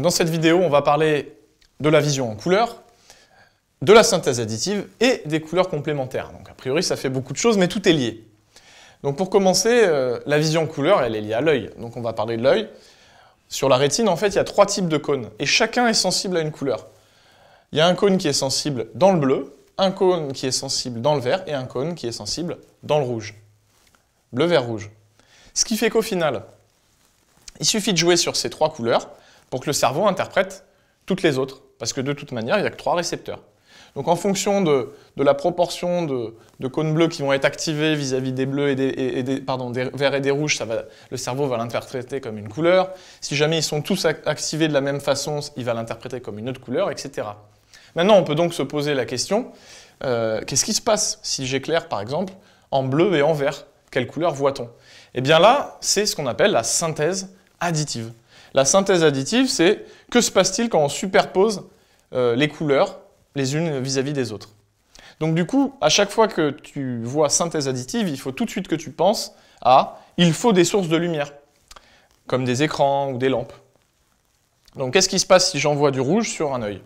dans cette vidéo, on va parler de la vision en couleur, de la synthèse additive et des couleurs complémentaires. Donc a priori, ça fait beaucoup de choses, mais tout est lié. Donc pour commencer, euh, la vision en couleur, elle est liée à l'œil. Donc on va parler de l'œil. Sur la rétine, en fait, il y a trois types de cônes, et chacun est sensible à une couleur. Il y a un cône qui est sensible dans le bleu, un cône qui est sensible dans le vert, et un cône qui est sensible dans le rouge. Bleu, vert, rouge. Ce qui fait qu'au final, il suffit de jouer sur ces trois couleurs, pour que le cerveau interprète toutes les autres, parce que de toute manière, il n'y a que trois récepteurs. Donc en fonction de, la proportion de, cônes bleus qui vont être activés vis-à-vis des bleus et des, verts et des rouges, le cerveau va l'interpréter comme une couleur. Si jamais ils sont tous activés de la même façon, il va l'interpréter comme une autre couleur, etc. Maintenant, on peut donc se poser la question, euh, qu'est-ce qui se passe si j'éclaire par exemple en bleu et en vert Quelle couleur voit-on Eh bien là, c'est ce qu'on appelle la synthèse additive. La synthèse additive, c'est que se passe-t-il quand on superpose euh, les couleurs les unes vis-à-vis des autres. Donc du coup, à chaque fois que tu vois synthèse additive, il faut tout de suite que tu penses à il faut des sources de lumière, comme des écrans ou des lampes. Donc qu'est-ce qui se passe si j'envoie du rouge sur un œil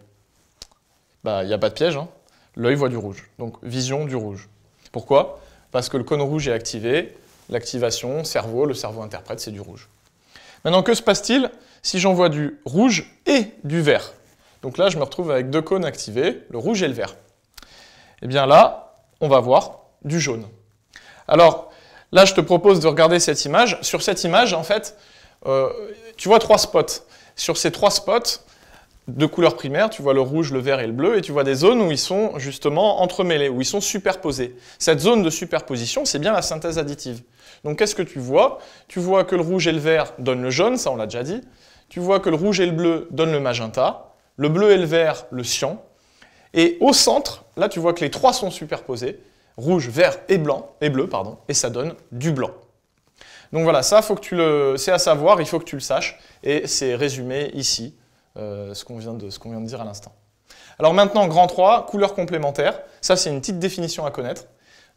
Bah, il n'y a pas de piège, hein. l'œil voit du rouge, donc vision du rouge. Pourquoi Parce que le cône rouge est activé, l'activation, cerveau, le cerveau interprète, c'est du rouge. Maintenant, que se passe-t-il si j'envoie du rouge et du vert Donc là, je me retrouve avec deux cônes activés, le rouge et le vert. Eh bien là, on va voir du jaune. Alors là, je te propose de regarder cette image. Sur cette image, en fait, euh, tu vois trois spots. Sur ces trois spots, de couleurs primaires, tu vois le rouge, le vert et le bleu, et tu vois des zones où ils sont justement entremêlés, où ils sont superposés. Cette zone de superposition, c'est bien la synthèse additive. Donc qu'est-ce que tu vois Tu vois que le rouge et le vert donnent le jaune, ça on l'a déjà dit. Tu vois que le rouge et le bleu donnent le magenta, le bleu et le vert le cyan. Et au centre, là tu vois que les trois sont superposés, rouge, vert et blanc, et bleu, pardon, et ça donne du blanc. Donc voilà, ça, faut que tu le, c'est à savoir, il faut que tu le saches, et c'est résumé ici euh, ce qu'on vient, vient, de dire à l'instant. Alors maintenant, grand 3, couleurs complémentaires. Ça, c'est une petite définition à connaître.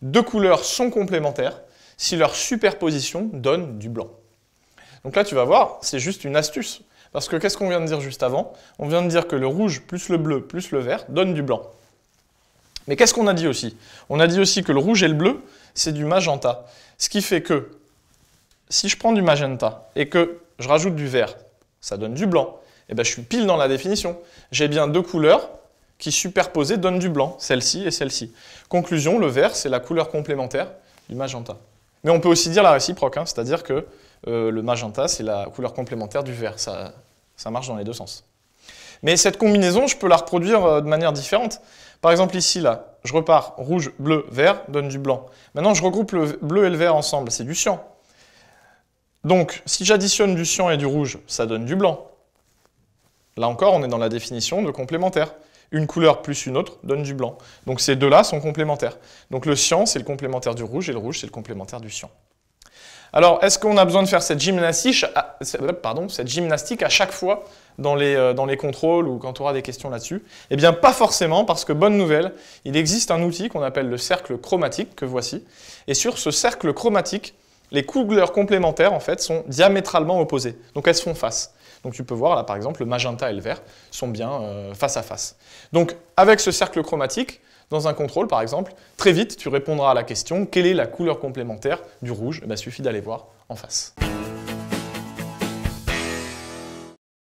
Deux couleurs sont complémentaires si leur superposition donne du blanc. Donc là, tu vas voir, c'est juste une astuce. Parce que qu'est-ce qu'on vient de dire juste avant On vient de dire que le rouge plus le bleu plus le vert donne du blanc. Mais qu'est-ce qu'on a dit aussi On a dit aussi que le rouge et le bleu, c'est du magenta. Ce qui fait que si je prends du magenta et que je rajoute du vert, ça donne du blanc. Eh ben, je suis pile dans la définition. J'ai bien deux couleurs qui superposées donnent du blanc, celle-ci et celle-ci. Conclusion, le vert, c'est la couleur complémentaire du magenta. Mais on peut aussi dire la réciproque, hein, c'est-à-dire que euh, le magenta, c'est la couleur complémentaire du vert. Ça, marche dans les deux sens. Mais cette combinaison, je peux la reproduire euh, de manière différente. Par exemple, ici, là, je repars rouge, bleu, vert, donne du blanc. Maintenant, je regroupe le bleu et le vert ensemble, c'est du cyan. Donc, si j'additionne du cyan et du rouge, ça donne du blanc. Là encore, on est dans la définition de complémentaire. Une couleur plus une autre donne du blanc. Donc ces deux-là sont complémentaires. Donc le cyan, c'est le complémentaire du rouge, et le rouge, c'est le complémentaire du cyan. Alors, est-ce qu'on a besoin de faire cette gymnastique, à, cette gymnastique à chaque fois dans les, euh, dans les contrôles ou quand on aura des questions là-dessus Eh bien, pas forcément, parce que, bonne nouvelle, il existe un outil qu'on appelle le cercle chromatique, que voici. Et sur ce cercle chromatique, les couleurs complémentaires, en fait, sont diamétralement opposées. Donc, elles se font face. Donc tu peux voir là par exemple le magenta et le vert sont bien euh, face à face. Donc avec ce cercle chromatique, dans un contrôle par exemple, très vite tu répondras à la question quelle est la couleur complémentaire du rouge eh ben, Il suffit d'aller voir en face.